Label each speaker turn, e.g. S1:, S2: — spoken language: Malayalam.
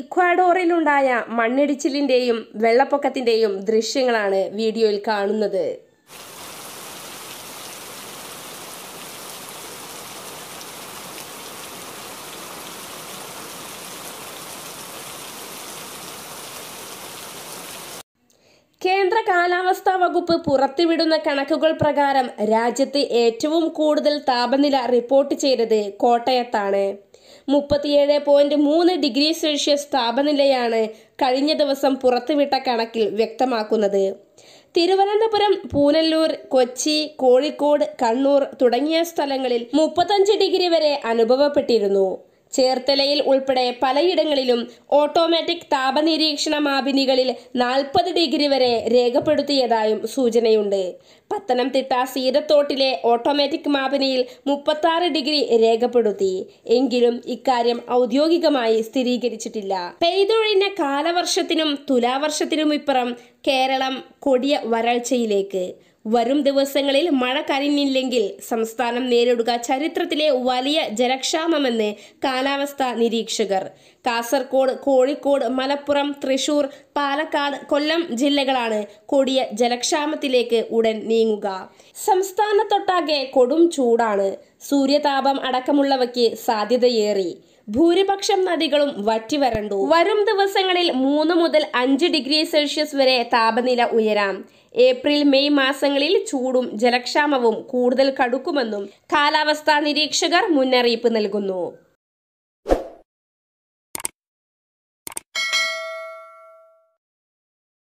S1: ഇക്വാഡോറിലുണ്ടായ മണ്ണിടിച്ചിലിൻ്റെയും വെള്ളപ്പൊക്കത്തിൻ്റെയും ദൃശ്യങ്ങളാണ് വീഡിയോയിൽ കാണുന്നത് കാലാവസ്ഥാ വകുപ്പ് പുറത്തുവിടുന്ന കണക്കുകൾ പ്രകാരം രാജ്യത്ത് ഏറ്റവും കൂടുതൽ താപനില റിപ്പോർട്ട് ചെയ്തത് കോട്ടയത്താണ് മുപ്പത്തിയേഴ് പോയിന്റ് മൂന്ന് ഡിഗ്രി സെൽഷ്യസ് താപനിലയാണ് കഴിഞ്ഞ ദിവസം പുറത്തുവിട്ട കണക്കിൽ വ്യക്തമാക്കുന്നത് തിരുവനന്തപുരം പൂനല്ലൂർ കൊച്ചി കോഴിക്കോട് കണ്ണൂർ തുടങ്ങിയ സ്ഥലങ്ങളിൽ മുപ്പത്തഞ്ച് ഡിഗ്രി വരെ അനുഭവപ്പെട്ടിരുന്നു ചേർത്തലയിൽ ഉൾപ്പെടെ പലയിടങ്ങളിലും ഓട്ടോമാറ്റിക് താപനിരീക്ഷണ മാപിനികളിൽ നാൽപ്പത് ഡിഗ്രി വരെ രേഖപ്പെടുത്തിയതായും സൂചനയുണ്ട് പത്തനംതിട്ട സീരത്തോട്ടിലെ ഓട്ടോമാറ്റിക് മാപിനിയിൽ മുപ്പത്തി ഡിഗ്രി രേഖപ്പെടുത്തി എങ്കിലും ഇക്കാര്യം ഔദ്യോഗികമായി സ്ഥിരീകരിച്ചിട്ടില്ല പെയ്തൊഴിഞ്ഞ കാലവർഷത്തിനും തുലാവർഷത്തിനും ഇപ്പുറം കേരളം കൊടിയ വരൾച്ചയിലേക്ക് വരും ദിവസങ്ങളിൽ മഴ കരിഞ്ഞില്ലെങ്കിൽ സംസ്ഥാനം നേരിടുക ചരിത്രത്തിലെ വലിയ ജലക്ഷാമമെന്ന് കാലാവസ്ഥാ നിരീക്ഷകർ കാസർഗോഡ് കോഴിക്കോട് മലപ്പുറം തൃശൂർ പാലക്കാട് കൊല്ലം ജില്ലകളാണ് കൊടിയ ജലക്ഷാമത്തിലേക്ക് ഉടൻ നീങ്ങുക സംസ്ഥാനത്തൊട്ടാകെ കൊടും ചൂടാണ് സൂര്യതാപം അടക്കമുള്ളവയ്ക്ക് സാധ്യതയേറി ഭൂരിപക്ഷം നദികളും വറ്റി വരണ്ടു വരും ദിവസങ്ങളിൽ മൂന്ന് മുതൽ അഞ്ച് ഡിഗ്രി സെൽഷ്യസ് വരെ താപനില ഉയരാം ഏപ്രിൽ മെയ് മാസങ്ങളിൽ ചൂടും ജലക്ഷാമവും കൂടുതൽ കടുക്കുമെന്നും കാലാവസ്ഥാ നിരീക്ഷകർ മുന്നറിയിപ്പ് നൽകുന്നു